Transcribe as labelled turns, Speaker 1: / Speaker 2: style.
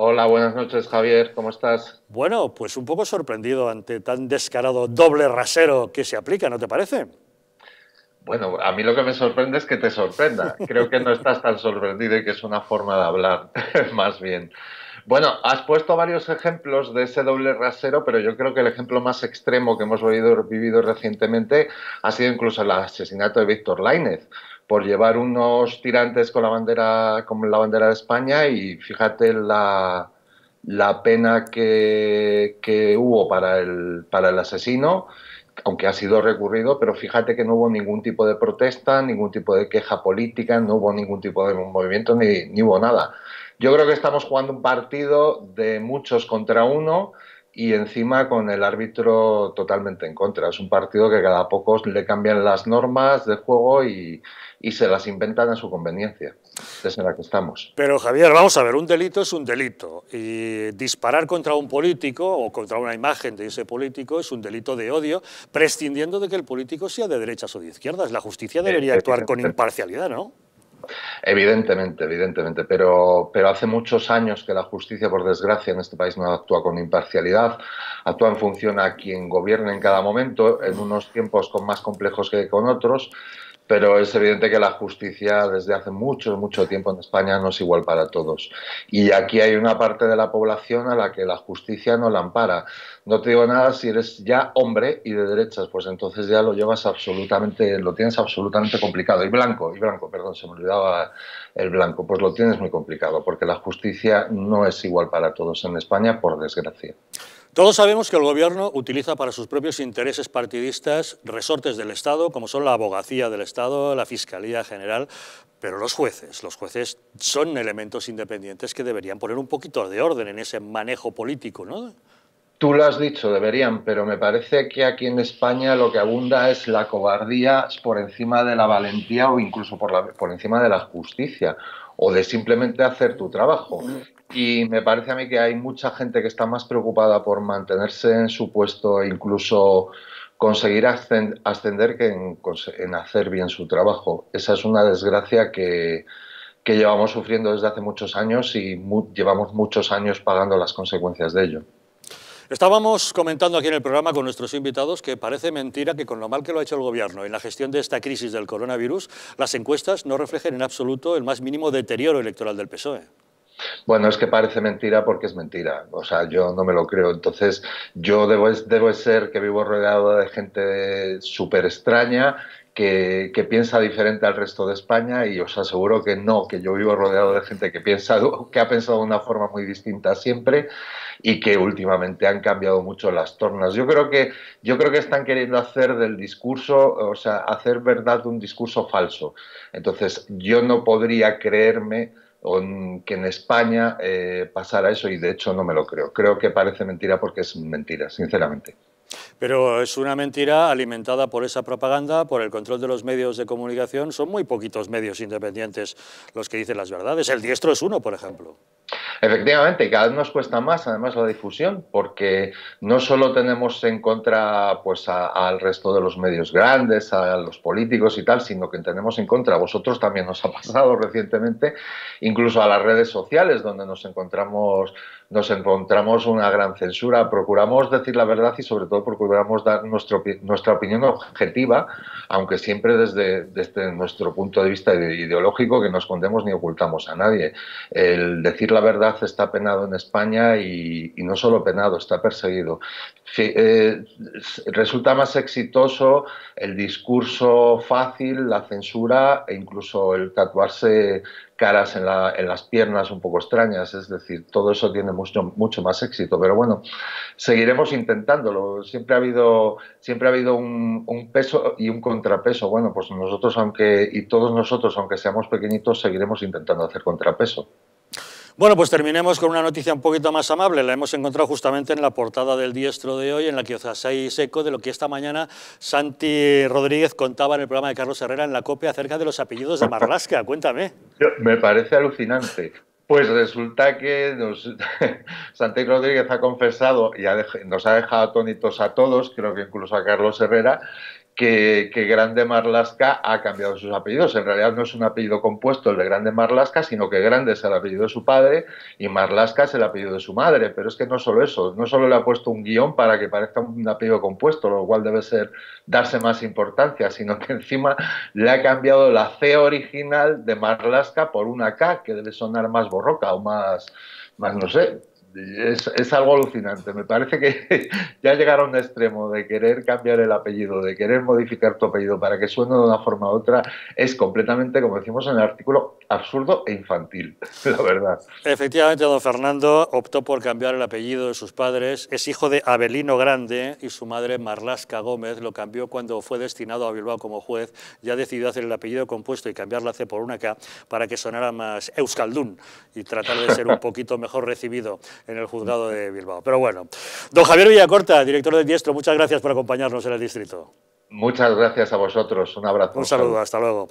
Speaker 1: Hola, buenas noches, Javier. ¿Cómo estás? Bueno, pues un poco sorprendido ante tan descarado doble rasero que se aplica, ¿no te parece?
Speaker 2: Bueno, a mí lo que me sorprende es que te sorprenda. Creo que no estás tan sorprendido y que es una forma de hablar, más bien. Bueno, has puesto varios ejemplos de ese doble rasero, pero yo creo que el ejemplo más extremo que hemos vivido, recientemente ha sido incluso el asesinato de Víctor Lainez por llevar unos tirantes con la bandera, con la bandera de España y fíjate la, la pena que, que, hubo para el, para el asesino, aunque ha sido recurrido, pero fíjate que no hubo ningún tipo de protesta, ningún tipo de queja política, no hubo ningún tipo de movimiento, ni, ni hubo nada. Yo creo que estamos jugando un partido de muchos contra uno y encima con el árbitro totalmente en contra. Es un partido que cada poco le cambian las normas de juego y, se las inventan a su conveniencia. Es en la que estamos.
Speaker 1: Pero Javier, vamos a ver, un delito es un delito. Y disparar contra un político o contra una imagen de ese político es un delito de odio, prescindiendo de que el político sea de derechas o de izquierdas. La justicia debería actuar con imparcialidad, ¿no?
Speaker 2: Evidentemente, evidentemente, pero, pero hace muchos años que la justicia, por desgracia, en este país no actúa con imparcialidad, actúa en función a quien gobierna en cada momento, en unos tiempos con más complejos que con otros pero es evidente que la justicia desde hace mucho, mucho tiempo en España no es igual para todos. Y aquí hay una parte de la población a la que la justicia no la ampara. No te digo nada si eres ya hombre y de derechas, pues entonces ya lo llevas absolutamente, lo tienes absolutamente complicado. Y blanco, y blanco, perdón, se me olvidaba el blanco, pues lo tienes muy complicado, porque la justicia no es igual para todos en España, por desgracia.
Speaker 1: Todos sabemos que el Gobierno utiliza para sus propios intereses partidistas resortes del Estado, como son la abogacía del Estado, la Fiscalía General, pero los jueces, los jueces son elementos independientes que deberían poner un poquito de orden en ese manejo político, ¿no?
Speaker 2: Tú lo has dicho, deberían, pero me parece que aquí en España lo que abunda es la cobardía por encima de la valentía o incluso por, la, por encima de la justicia o de simplemente hacer tu trabajo. Y me parece a mí que hay mucha gente que está más preocupada por mantenerse en su puesto e incluso conseguir ascender que en, hacer bien su trabajo. Esa es una desgracia que, llevamos sufriendo desde hace muchos años y llevamos muchos años pagando las consecuencias de ello.
Speaker 1: Estábamos comentando aquí en el programa con nuestros invitados que parece mentira que con lo mal que lo ha hecho el gobierno en la gestión de esta crisis del coronavirus, las encuestas no reflejen en absoluto el más mínimo deterioro electoral del PSOE.
Speaker 2: Bueno, es que parece mentira porque es mentira. O sea, yo no me lo creo. Entonces, yo debo, ser que vivo rodeado de gente súper extraña que, que, piensa diferente al resto de España y os aseguro que no, que yo vivo rodeado de gente que piensa, que ha pensado de una forma muy distinta siempre y que últimamente han cambiado mucho las tornas. Yo creo que, yo creo que están queriendo hacer del discurso, o sea, hacer verdad un discurso falso. Entonces, yo no podría creerme que en España eh, pasara eso y de hecho no me lo creo. Creo que parece mentira porque es mentira, sinceramente.
Speaker 1: Pero es una mentira alimentada por esa propaganda, por el control de los medios de comunicación. Son muy poquitos medios independientes los que dicen las verdades. El diestro es uno, por ejemplo.
Speaker 2: Efectivamente, cada vez nos cuesta más, además, la difusión, porque no solo tenemos en contra pues al resto de los medios grandes, a los políticos y tal, sino que tenemos en contra, a vosotros también nos ha pasado recientemente, incluso a las redes sociales, donde nos encontramos, nos encontramos una gran censura. Procuramos decir la verdad y sobre todo procuramos dar nuestro, nuestra opinión objetiva, aunque siempre desde, desde nuestro punto de vista ideológico, que no escondemos ni ocultamos a nadie. El decir la verdad está penado en España y, no solo penado, está perseguido. Eh, resulta más exitoso el discurso fácil, la censura e incluso el tatuarse caras en, las piernas un poco extrañas, es decir, todo eso tiene mucho, mucho más éxito, pero bueno, seguiremos intentándolo, siempre ha habido, siempre ha habido un, un, peso y un contrapeso, bueno, pues nosotros aunque, y todos nosotros, aunque seamos pequeñitos, seguiremos intentando hacer contrapeso.
Speaker 1: Bueno, pues terminemos con una noticia un poquito más amable. La hemos encontrado justamente en la portada del diestro de hoy, en la que os hacéis eco de lo que esta mañana Santi Rodríguez contaba en el programa de Carlos Herrera en la copia acerca de los apellidos de Marrasca, Cuéntame.
Speaker 2: Me parece alucinante. Pues resulta que Santi Rodríguez ha confesado y nos ha dejado atónitos a todos, creo que incluso a Carlos Herrera, que, Grande Marlaska ha cambiado sus apellidos. En realidad no es un apellido compuesto el de Grande Marlaska, sino que Grande es el apellido de su padre y Marlaska es el apellido de su madre. Pero es que no solo eso, no solo le ha puesto un guión para que parezca un apellido compuesto, lo cual debe ser darse más importancia, sino que encima le ha cambiado la C original de Marlaska por una K, que debe sonar más borroca o más, más no sé, es, algo alucinante. Me parece que ya llegar a un extremo de querer cambiar el apellido, de querer modificar tu apellido para que suene de una forma u otra, es completamente, como decimos en el artículo, absurdo e infantil, la verdad.
Speaker 1: Efectivamente, don Fernando optó por cambiar el apellido de sus padres. Es hijo de Abelino Grande y su madre Marlasca Gómez. Lo cambió cuando fue destinado a Bilbao como juez. Ya decidió hacer el apellido compuesto y cambiar la C por una K para que sonara más Euskaldun y tratar de ser un poquito mejor recibido en el juzgado de Bilbao. Pero bueno, don Javier Villacorta, director del Diestro, muchas gracias por acompañarnos en el distrito.
Speaker 2: Muchas gracias a vosotros. Un abrazo. Un saludo, hasta
Speaker 1: luego.